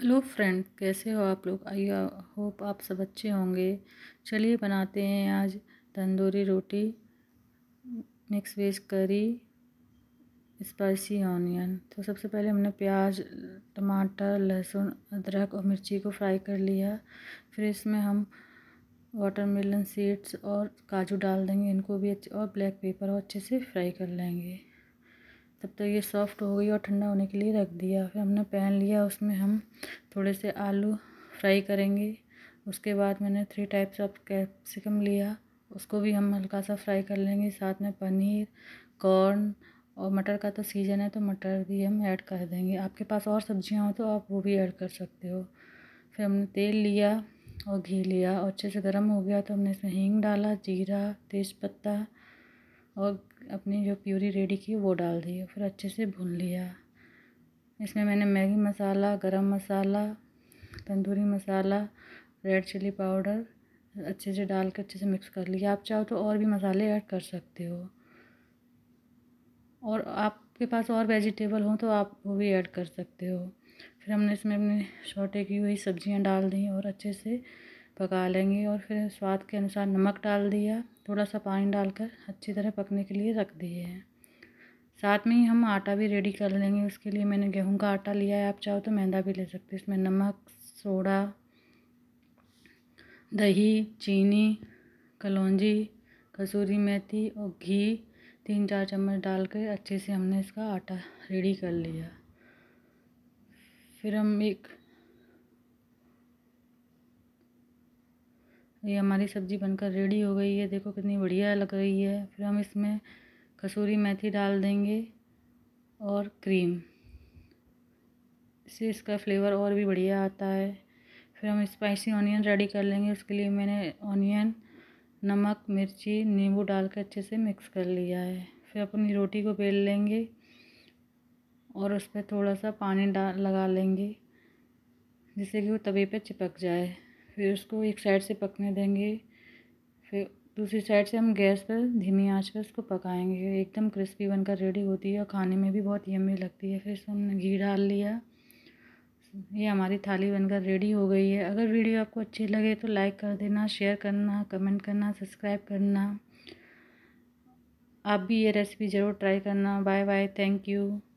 hello friend कैसे हो आप लोग आई होप आप सब अच्छे होंगे चलिए बनाते हैं आज तंदूरी रोटी mix veg curry spicy onion तो सबसे पहले हमने प्याज टमाटर लहसुन अदरक और मिर्ची को फ्राई कर लिया फिर इसमें हम वाटर मिलन सीड्स और काजू डाल देंगे इनको भी अच्छे और ब्लैक पेपर और अच्छे से फ्राई कर लेंगे तब तो ये सॉफ़्ट हो गई और ठंडा होने के लिए रख दिया फिर हमने पैन लिया उसमें हम थोड़े से आलू फ्राई करेंगे उसके बाद मैंने थ्री टाइप्स ऑफ कैप्सिकम लिया उसको भी हम हल्का सा फ्राई कर लेंगे साथ में पनीर कॉर्न और मटर का तो सीज़न है तो मटर भी हम ऐड कर देंगे आपके पास और सब्जियां हो तो आप वो भी ऐड कर सकते हो फिर हमने तेल लिया और घी लिया और अच्छे से गर्म हो गया तो हमने इसमें हींग डाला जीरा तेज़पत्ता और अपनी जो प्यूरी रेडी की वो डाल दी फिर अच्छे से भून लिया इसमें मैंने Maggi masala garam masala tandoori masala red chilli powder अच्छे से डाल के अच्छे से मिक्स कर लिया आप चाहो तो और भी मसाले ऐड कर सकते हो और आपके पास और वेजिटेबल हो तो आप वो भी ऐड कर सकते हो फिर हमने इसमें अपने छोटे की हुई सब्जियां डाल दी और अच्छे से पका लेंगे और फिर स्वाद के अनुसार नमक डाल दिया थोड़ा सा पानी डालकर अच्छी तरह पकने के लिए रख दिए हैं साथ में ही हम आटा भी रेडी कर लेंगे उसके लिए मैंने गेहूं का आटा लिया है आप चाहो तो मैदा भी ले सकते हैं इसमें नमक सोडा दही चीनी कलौजी कसूरी मेथी और घी तीन चार चम्मच डालकर अच्छे से हमने इसका आटा रेडी कर लिया फिर हम एक ये हमारी सब्ज़ी बनकर रेडी हो गई है देखो कितनी बढ़िया लग रही है फिर हम इसमें कसूरी मेथी डाल देंगे और क्रीम इससे इसका फ्लेवर और भी बढ़िया आता है फिर हम स्पाइसी ऑनियन रेडी कर लेंगे उसके लिए मैंने ऑनियन नमक मिर्ची नींबू डाल के अच्छे से मिक्स कर लिया है फिर अपनी रोटी को बेल लेंगे और उस पर थोड़ा सा पानी डाल लगा लेंगे जिससे कि वो तवे पे चिपक जाए फिर उसको एक साइड से पकने देंगे फिर दूसरी साइड से हम गैस पर धीमी आंच पर उसको पकाएंगे एकदम क्रिस्पी बनकर रेडी होती है और खाने में भी बहुत यम्मी लगती है फिर इसमें हमने घी डाल लिया ये हमारी थाली बनकर रेडी हो गई है अगर वीडियो आपको अच्छी लगे तो लाइक कर देना शेयर करना कमेंट करना सब्सक्राइब करना आप भी ये रेसिपी ज़रूर ट्राई करना बाय बाय थैंक यू